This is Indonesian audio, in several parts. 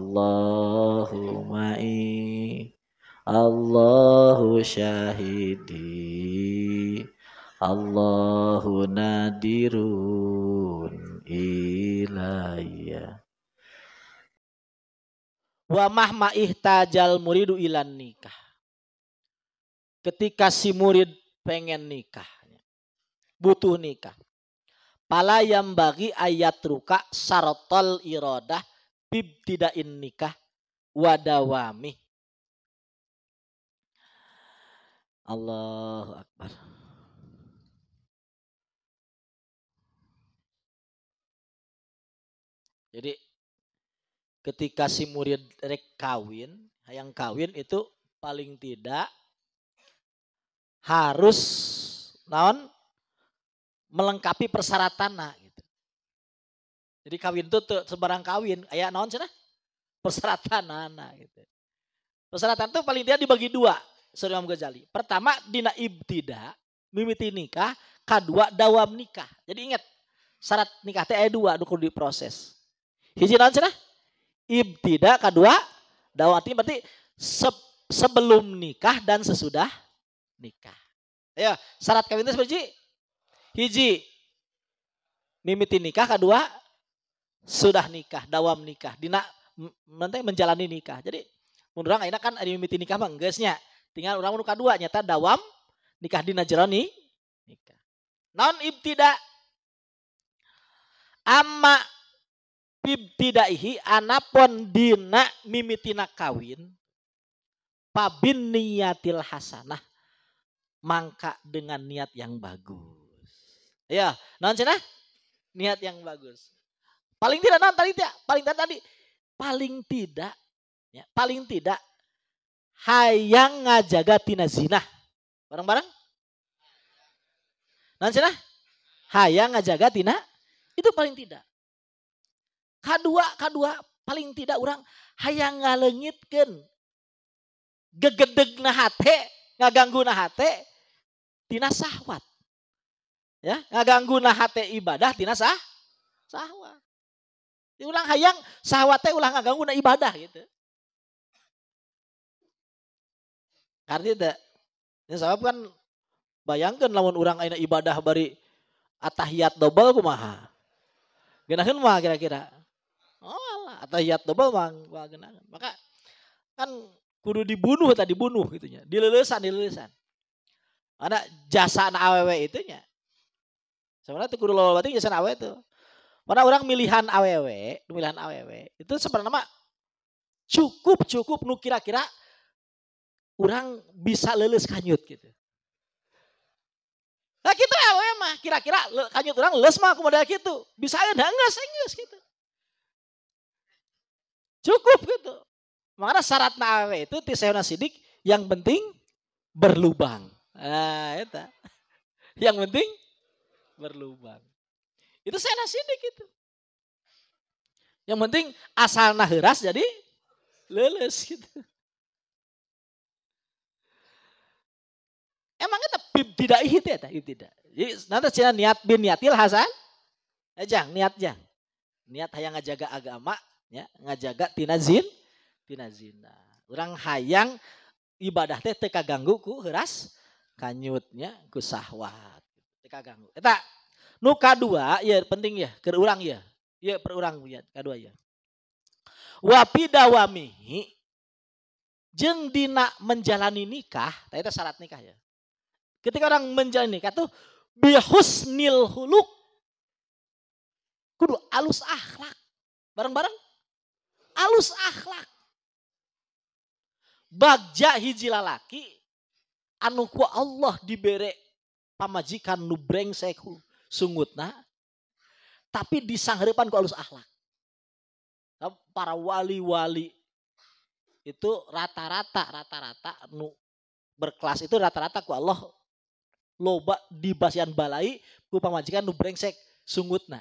Allahumma i Allahu syahidi Allahu nadirun ilayya wa mahma ihtajal muridu ilan nikah. Ketika si murid pengen nikah, butuh nikah. Pala yang bagi ayat ruka sarotol irodah bibtidain nikah wadawami. Allahu Akbar. Jadi ketika si murid rek kawin, yang kawin itu paling tidak harus naon melengkapi nah jadi kawin itu sembarang kawin, ayah naon cenah? Persyaratan anak nah, gitu. Persyaratan tuh paling tidak dibagi dua, Surya Imam Ghazali. Pertama dina ibtida, mimiti nikah, kedua dawam nikah. Jadi ingat, syarat nikah teh ayah dua dukung diproses. Hiji naon cenah? Ibtida kedua dawam artinya berarti se sebelum nikah dan sesudah nikah. Ayo, ya, syarat kawin itu seperti hiji mimiti nikah kedua sudah nikah, dawam nikah, dina nanti menjalani nikah. Jadi mun urang ayeuna kan ari mimiti nikah mah geusnya. Tinggal urang nu kadua nyata dawam nikah dina jeroni nikah. Non ibtida amma bibtidaihi anapun dina nak kawin pabin niatil hasanah mangka dengan niat yang bagus. Ya, non cina Niat yang bagus. Paling tidak, nah, paling tidak, paling tidak tadi, paling tidak, ya, paling tidak, hayang ngajaga tina zina. Bareng-bareng? Nah, Hayang ngajaga tina, itu paling tidak. Kedua, kedua, paling tidak orang hayang ngalengitkan. Gegedeg na hate, ngaganggu na hate, tina sahwat. Ya, ngaganggu na hate ibadah tina sah, sahwat ulang hayang sahwate ulang agak guna ibadah gitu. Karena tidak. Ini sabab kan bayangkan lawan orang aina ibadah bari atahiyat dobel kumaha. genakan mah kira-kira. Oh Allah, atahiyat dobel mah genangan. Maka kan kudu dibunuh tadi bunuh gitunya. Dilelesan, dilelesan. Karena jasa na awewe itunya. Sebenarnya itu kudu lola batin jasa na awewe tuh. Mana orang milihan aww, milihan aww itu sebenarnya cukup cukup nu kira-kira orang bisa leles kanyut gitu. Nah kita aww mah kira-kira kanyut orang lulus mah aku modal gitu. Bisa ada enggak senggus gitu. Cukup gitu. Makanya syarat aww itu tisayona sidik yang penting berlubang. Nah, itu. Yang penting berlubang. Itu salah sidik gitu. Yang penting asal naheras jadi leles gitu. Emang itu tidak ihit ya, tidak. Jadi nanti cina niat bin niatil hasan, aja niat aja. Niat hayang ngajaga agama, ya ngajaga tina zin, tina zina. Orang hayang ibadah teh teka ganggu ku heras kanyutnya ku sahwat. Teka ganggu. Eta Nu dua, ya penting ya, kerurang ya. Ya perurang urang ya, kadua ya. wapi dawami jeng dina menjalani nikah, tadi ada syarat nikah ya. Ketika orang menjalani nikah tuh nil huluk kudu alus akhlak bareng-bareng alus akhlak bagja hiji lalaki anu ku Allah diberi pamajikan nu brengsekul sungutna. Tapi di disangrepan ku alus akhlak. Para wali-wali itu rata-rata, rata-rata nu berkelas itu rata-rata ku Allah loba di basian balai ku pamajikan nu brengsek sungutna.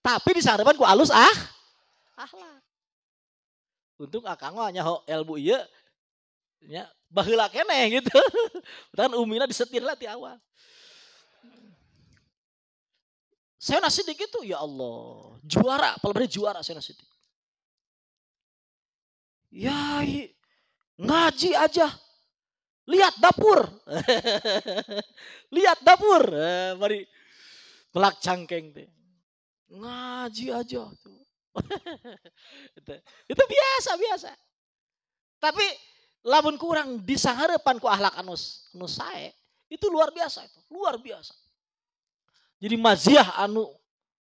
Tapi di disangrepan ku alus ah akhlak. Untung akang hanya ilmu iya nya baheula keneh gitu. Kan umina disetir lah ti awal. Saya Siddiq itu ya Allah, juara, paling juara saya Siddiq. Ya, ngaji aja. Lihat dapur. Lihat dapur. Eh, mari belak cangkeng deh. Ngaji aja itu, itu biasa biasa. Tapi lamun kurang disaharepan ku ahlak anus anus sae, itu luar biasa itu, luar biasa. Jadi maziah anu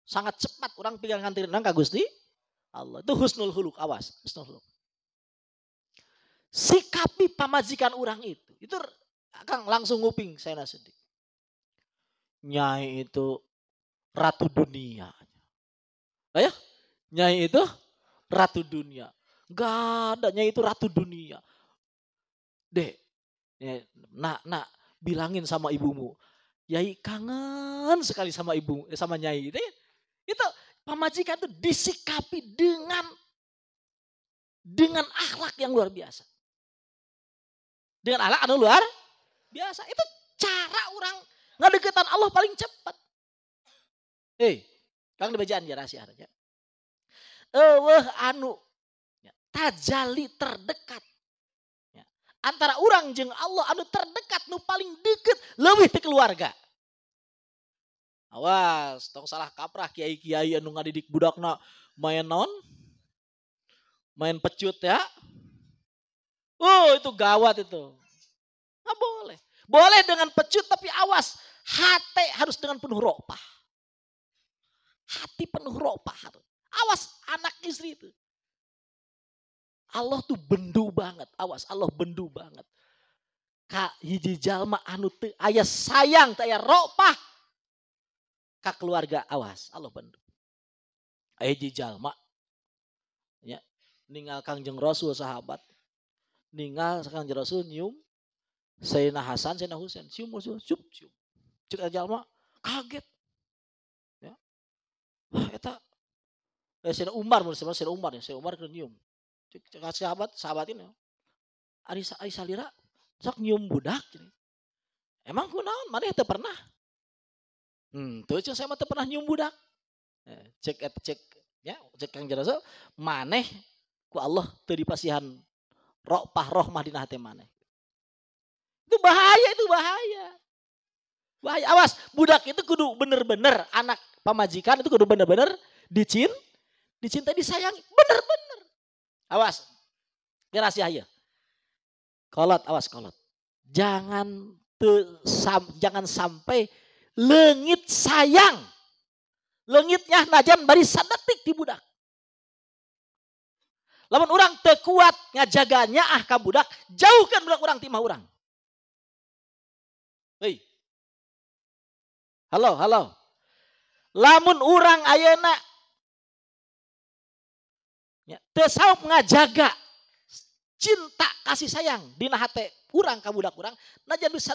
sangat cepat orang pikiran kantir nang ka Gusti Allah. Itu husnul huluk, awas, husnul huluk. Sikapi pamajikan orang itu. Itu akan langsung nguping saya sedih. Nyai itu ratu dunia. Ayo, ya, Nyai itu ratu dunia. Gak ada Nyai itu ratu dunia. Dek, nak nak bilangin sama ibumu. Yai kangen sekali sama ibu, eh, sama nyai gitu ya. Itu, Itu pemajikan itu disikapi dengan dengan akhlak yang luar biasa. Dengan akhlak anu luar biasa. Itu cara orang ngadeketan Allah paling cepat. Eh, hey, kang dibacaan eh, anu. ya rahasia aja. Eweh anu tajali terdekat antara orang jeng Allah anu terdekat nu paling deket lebih di keluarga. Awas, tong salah kaprah kiai-kiai anu ngadidik budak nak main non, main pecut ya. Oh itu gawat itu. Nah, boleh. Boleh dengan pecut tapi awas. Hati harus dengan penuh ropah. Hati penuh ropah. Awas anak istri itu. Allah tuh bendu banget. Awas Allah bendu banget. Ka hiji jalma anu teu aya sayang, teu aya ropah ka keluarga. Awas Allah bendu. Aya hiji jalma ya ninggal Kangjeng Rasul sahabat. Ninggal Kangjeng Rasul nyium Sayyidina Hasan, Sayyidina Husain, cium Rasul, cium, cium. Cek jalma kaget. Ya. Wah, eta eh, Sayyidina Umar, menurut saya Sayyidina Umar, ya. Sayyidina Umar nyium cek sahabat sahabat ini Arisa Arisa Lira sok nyium budak jadi. Emang kunaon mana itu pernah? Hmm, tuh cek saya mah pernah nyium budak. Eh, cek et cek ya cek kang jelas mana ku Allah teu dipasihan roh pah roh dina hate mane? Itu bahaya itu bahaya. Bahaya awas budak itu kudu bener-bener anak pamajikan itu kudu bener-bener dicin dicinta disayangi bener-bener Awas. Ini rahasia ya. Kolot, awas kolot. Jangan te, sam, jangan sampai lengit sayang. Lengitnya najan bari sadetik di budak. Lamun orang tekuat ngajaganya ah ka budak, jauhkan budak orang timah orang. Hei. Halo, halo. Lamun orang ayana Ya, tesau ngajaga cinta kasih sayang dina kurang urang udah budak urang najan bisa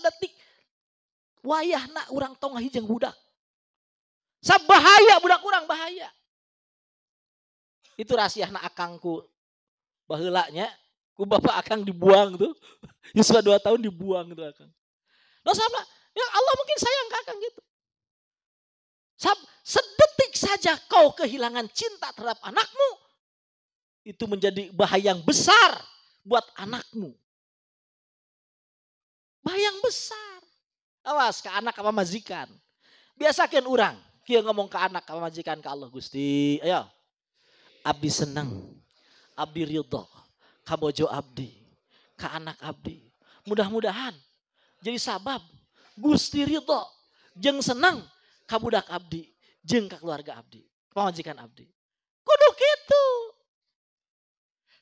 wayah nak urang tong hijang budak. Sabahaya budak urang bahaya. Itu rahasia nak akangku bahulanya. ku bapak akang dibuang tuh. justru dua tahun dibuang tuh akang. lo sama, ya Allah mungkin sayang ke akang gitu. Sab, sedetik saja kau kehilangan cinta terhadap anakmu, itu menjadi bahaya yang besar buat anakmu. Bahaya yang besar. Awas ke anak apa majikan. Biasakan orang. Kia ngomong ke anak apa majikan ke Allah Gusti. Ayo. Abdi senang. Abdi ridho. Kabojo abdi. Ke anak abdi. Mudah-mudahan jadi sabab Gusti ridho. Jeng senang kabudak abdi. Jeng ke keluarga abdi. Pemajikan abdi.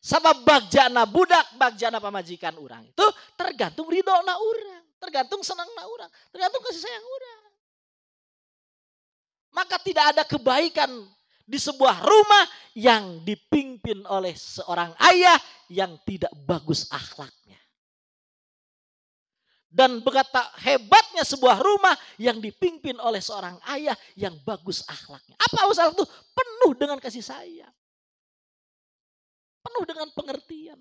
Sama bagjana budak, bagjana pemajikan orang. Itu tergantung ridho na orang. Tergantung senang na orang. Tergantung kasih sayang orang. Maka tidak ada kebaikan di sebuah rumah yang dipimpin oleh seorang ayah yang tidak bagus akhlaknya. Dan berkata hebatnya sebuah rumah yang dipimpin oleh seorang ayah yang bagus akhlaknya. Apa usaha itu? Penuh dengan kasih sayang penuh dengan pengertian.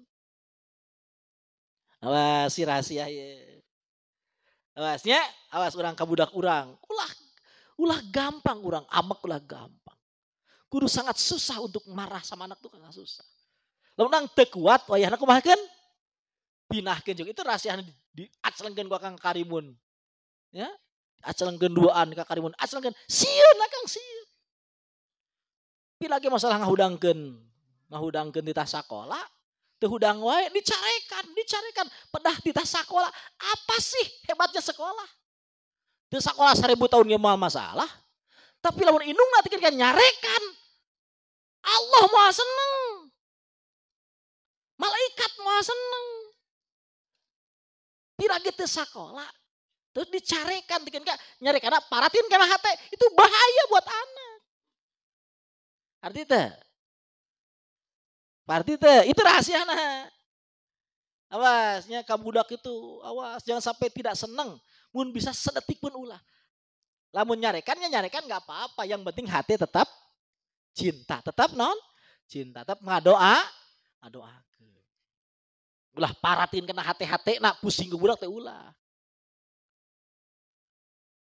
Awas si rahasia ya Awasnya, awas orang kabudak orang. Ulah ulah gampang orang, amak ulah gampang. guru sangat susah untuk marah sama anak tuh karena susah. Lamun nang teu kuat anakku kumaha kan pinahkin jeung itu rahasia di, di gua Kang Karimun. Ya, acelengkeun duaan kang Karimun, acelengkeun lah Kang siun. Pilih lagi masalah ngahudangkan ngahudang ke sakola teu tehudang wae dicarekan dicarekan pedah tita sakola apa sih hebatnya sekolah di sekolah seribu tahun yang mau masalah tapi lawan inung nanti kan nyarekan Allah maha seneng malaikat maha seneng tidak gitu sakola terus dicarekan tikin kak nyari karena paratin karena hati itu bahaya buat anak artinya Parti teh itu rahasia nah. Awasnya kamu budak itu, awas jangan sampai tidak seneng. Mun bisa sedetik pun ulah. Lamun nyarekannya nyarekan nggak apa-apa. Yang penting hati tetap cinta, tetap non cinta, tetap ngadoa, ngadoa. Ulah paratin kena hati-hati, nak pusing ke budak teh ulah.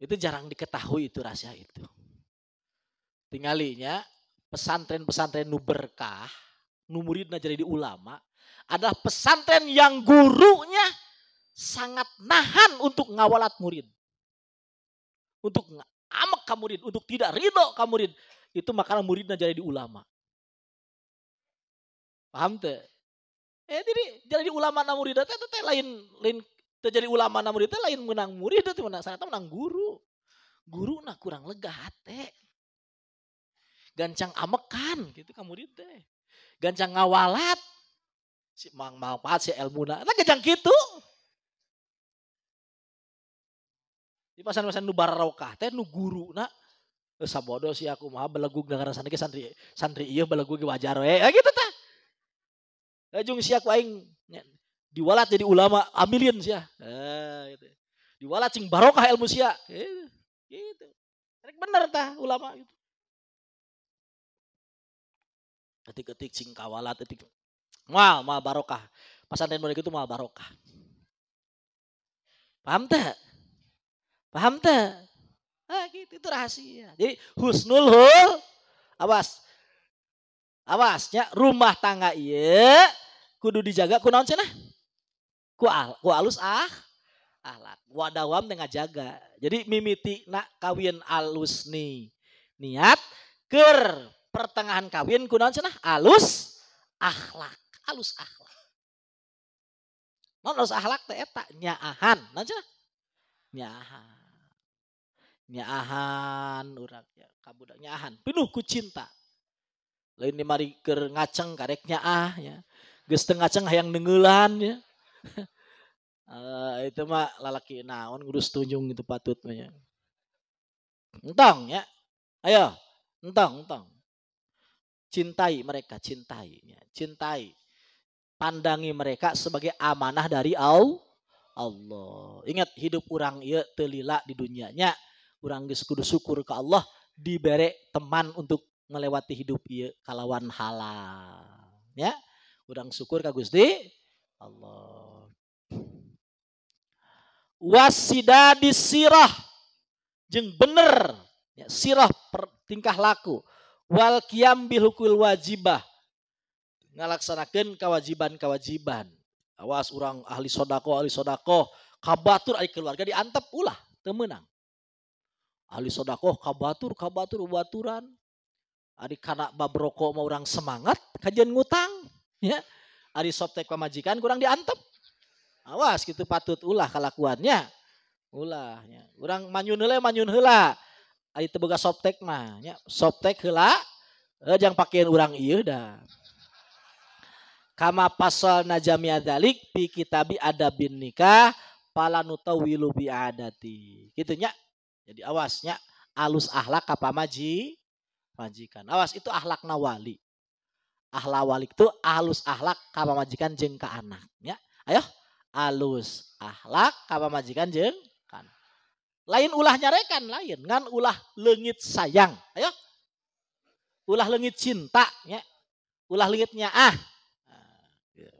Itu jarang diketahui itu rahasia itu. Tinggalinya pesantren-pesantren nu berkah nu muridna jadi ulama adalah pesantren yang gurunya sangat nahan untuk ngawalat murid. Untuk amek ke murid, untuk tidak ridho ke murid. Itu makanan muridnya jadi ulama. Paham teh? Eh jadi jadi ulama na murid teh teh lain lain teh jadi ulama na murid teh lain menang murid teh menang sanata menang guru. Guru nah kurang lega hate. Gancang amekan gitu kamu murid teh. Gancang ngawalat. Si mang manfaat si elmuna. Eta nah, gancang gitu. Di pasan-pasan nu barokah teh nu guru nak eh, sabodo sih aku mah belegug dengar santri santri santri iya belegug wajar eh gitu tah. Lajung eh, si aku aing diwalat jadi ulama amilin sih ya. Eh, gitu. Diwalat sing barokah ilmu sia. Eh, gitu. gitu. Bener tah ulama gitu. Ketik-ketik cingkawalat, ketik. Mal, mal barokah. Pesantren mereka itu mal barokah. Paham tak? Paham tak? Ah, gitu itu rahasia. Jadi husnul hul, awas. Awasnya rumah tangga iya kudu dijaga kunaon cenah? Ku, al, ku alus ah alat. Wadawam tengah jaga. Jadi mimiti nak kawin alus nih. Niat ker pertengahan kawin kunaon cenah alus akhlak, alus akhlak. non alus akhlak teh eta nyaahan, naon cenah? Nyaahan. Nyaahan urang ya kabudak nyaahan, penuh ku cinta. Lain di mari keur ngaceng karek nyaah ya. Geus teu ngaceng hayang neungeulan ya. Uh, itu mah lalaki naon ngurus tunjung itu gitu banyak, Entong ya. Ayo, entong, entong. Cintai mereka, cintai. Cintai. Pandangi mereka sebagai amanah dari Allah. Ingat hidup orang ia ya, telila di dunianya. Orang geus kudu syukur ke Allah diberi teman untuk melewati hidup ia ya, kalawan halal. Ya. Orang syukur ke Gusti Allah. Wasida disirah. Jeng bener. Ya, sirah tingkah laku wal kiam bil wajibah ngalaksanakeun kawajiban-kawajiban awas orang ahli sodako ahli sodako kabatur ahli keluarga diantep ulah temenang ahli sodako kabatur kabatur ubaturan ahli kana babroko mau orang semangat kajian ngutang ya ahli soptek pemajikan kurang diantep awas gitu patut ulah kelakuannya ulahnya orang manyun heula manyun heula itu boga softtek mah ya softtek hela eh, jangan pakaiin orang iya dah kama pasal najamia dalik pi kitabi bin nikah pala nuta wilubi adati gitu nya jadi awasnya alus ahlak kapa maji majikan awas itu ahlak nawali ahlak wali itu alus ahlak kapa majikan jengka ke anak ya ayo alus ahlak kapa majikan jeng lain ulah nyarekan, lain. Ngan ulah lengit sayang. Ayo. Ulah lengit cinta. Ya. Ulah lengit nyaah. Nah, ya.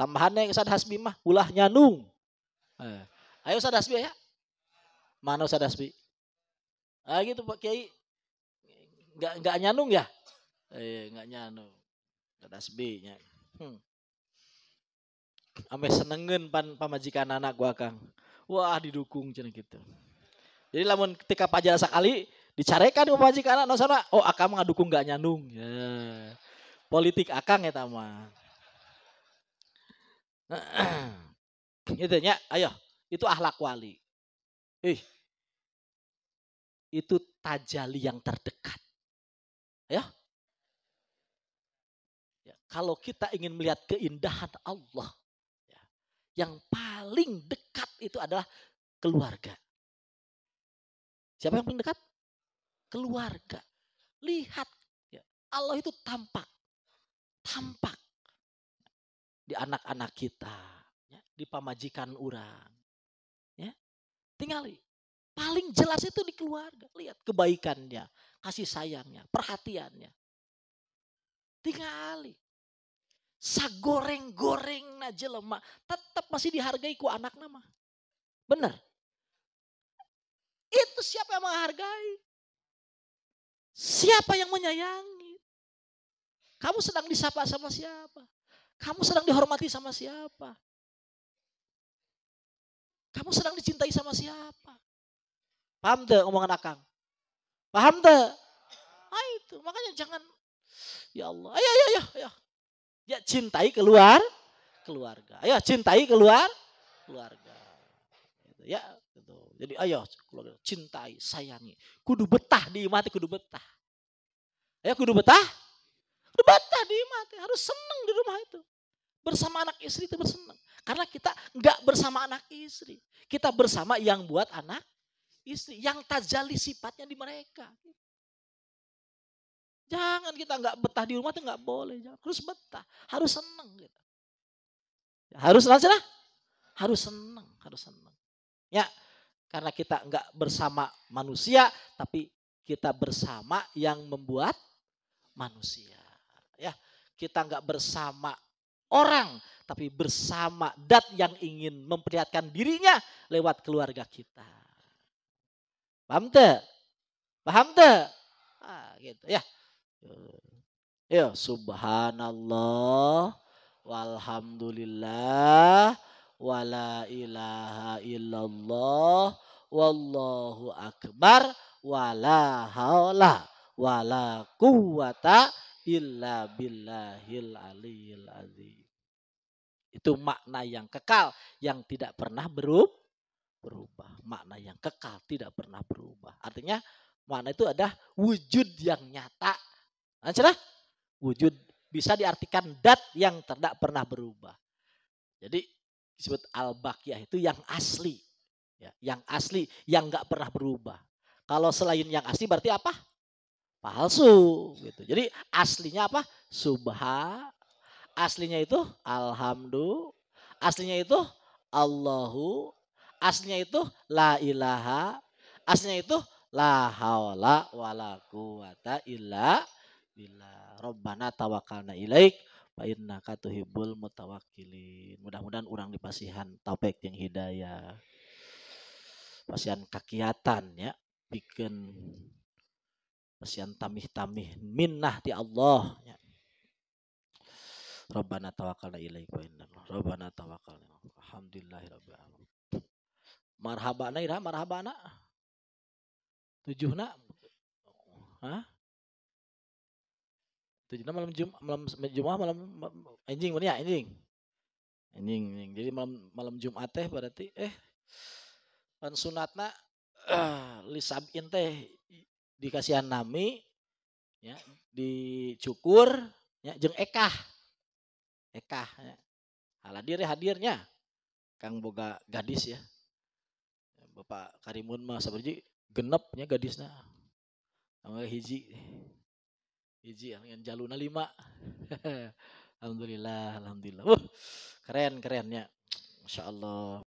Tambahannya yang Ustaz Hasbi mah, ulah nyanung. Eh, ayo Ustaz Hasbi ya. Mana Ustaz Hasbi? Ah gitu Pak Kiai. Enggak enggak nyanung ya? Eh enggak nyanung. Ustaz Hasbi nya. Hmm. Ame senengin pan pamajikan anak gua Kang. Wah didukung cina gitu. Jadi lamun ketika pajara sekali dicarekan ku majikan no sana oh akang mah dukung gak nyandung. Ya. Politik akang ya mah. itu nya ayo itu ahlak wali. Ih. Itu tajali yang terdekat. Ya. ya kalau kita ingin melihat keindahan Allah, ya, yang paling dekat itu adalah keluarga. Siapa yang paling dekat? Keluarga. Lihat, ya, Allah itu tampak. Tampak. Di anak-anak kita. Ya. Di pamajikan orang. Ya. Tinggali. Paling jelas itu di keluarga. Lihat kebaikannya. Kasih sayangnya. Perhatiannya. Tinggali. Sagoreng-goreng na jelema. Tetap masih dihargai ku anak nama. Benar. Itu siapa yang menghargai? Siapa yang menyayangi? Kamu sedang disapa sama siapa? Kamu sedang dihormati sama siapa? Kamu sedang dicintai sama siapa? Paham tuh omongan akang? Paham tuh? Nah itu, makanya jangan, ya Allah, ayo, ayo, ayo, ayo. Ya cintai keluar, keluarga. Ayo cintai keluar, keluarga. Gitu, ya Gitu. Jadi ayo keluarga cintai, sayangi. Kudu betah di mati, kudu betah. Ayo ya, kudu betah. Kudu betah di mati, harus seneng di rumah itu. Bersama anak istri itu bersenang. Karena kita nggak bersama anak istri. Kita bersama yang buat anak istri. Yang tajali sifatnya di mereka. Jangan kita nggak betah di rumah itu nggak boleh. Jangan. Harus betah, harus seneng. Gitu. Ya, harus lah, harus seneng, harus seneng. Ya, karena kita enggak bersama manusia, tapi kita bersama yang membuat manusia. Ya, kita enggak bersama orang, tapi bersama dat yang ingin memperlihatkan dirinya lewat keluarga kita. Paham tak? Paham tak? Ah, gitu ya. Ya, subhanallah walhamdulillah wa la ilaha illallah wallahu akbar wa la haula wa la quwata illa billahil aliyil azim. Itu makna yang kekal yang tidak pernah berubah berubah. Makna yang kekal tidak pernah berubah. Artinya makna itu ada wujud yang nyata. Nah, wujud bisa diartikan dat yang tidak pernah berubah. Jadi disebut al-baqiyah itu yang asli. Ya, yang asli, yang nggak pernah berubah. Kalau selain yang asli berarti apa? Palsu gitu. Jadi aslinya apa? Subha. Aslinya itu alhamdulillah. Aslinya itu Allahu. Aslinya itu la ilaha. Aslinya itu la haula wala quwata illa billah. Rabbana tawakkalna ilaik Fa Katuhibul tuhibbul mutawakkilin. Mudah-mudahan orang dipasihan topik yang hidayah. Pasihan kakiatan ya, bikin pasihan tamih-tamih minnah di Allah ya. Rabbana tawakalna ilaih wa Rabbana tawakalna Alhamdulillah rabbil Marhabana tujuh marhabana. Tujuhna. Hah? tujuh malam jum malam jumat malam anjing mana ya anjing anjing anjing jadi malam malam jumat teh berarti eh pan sunatna uh, lisabin teh dikasihan nami ya dicukur ya jeng ekah ekah ya. haladir ya, hadirnya kang boga gadis ya bapak karimun mah sabarji genepnya gadisnya sama hiji Iji iya, yang jaluna lima. alhamdulillah, alhamdulillah. Wah, keren kerennya. Masya Allah.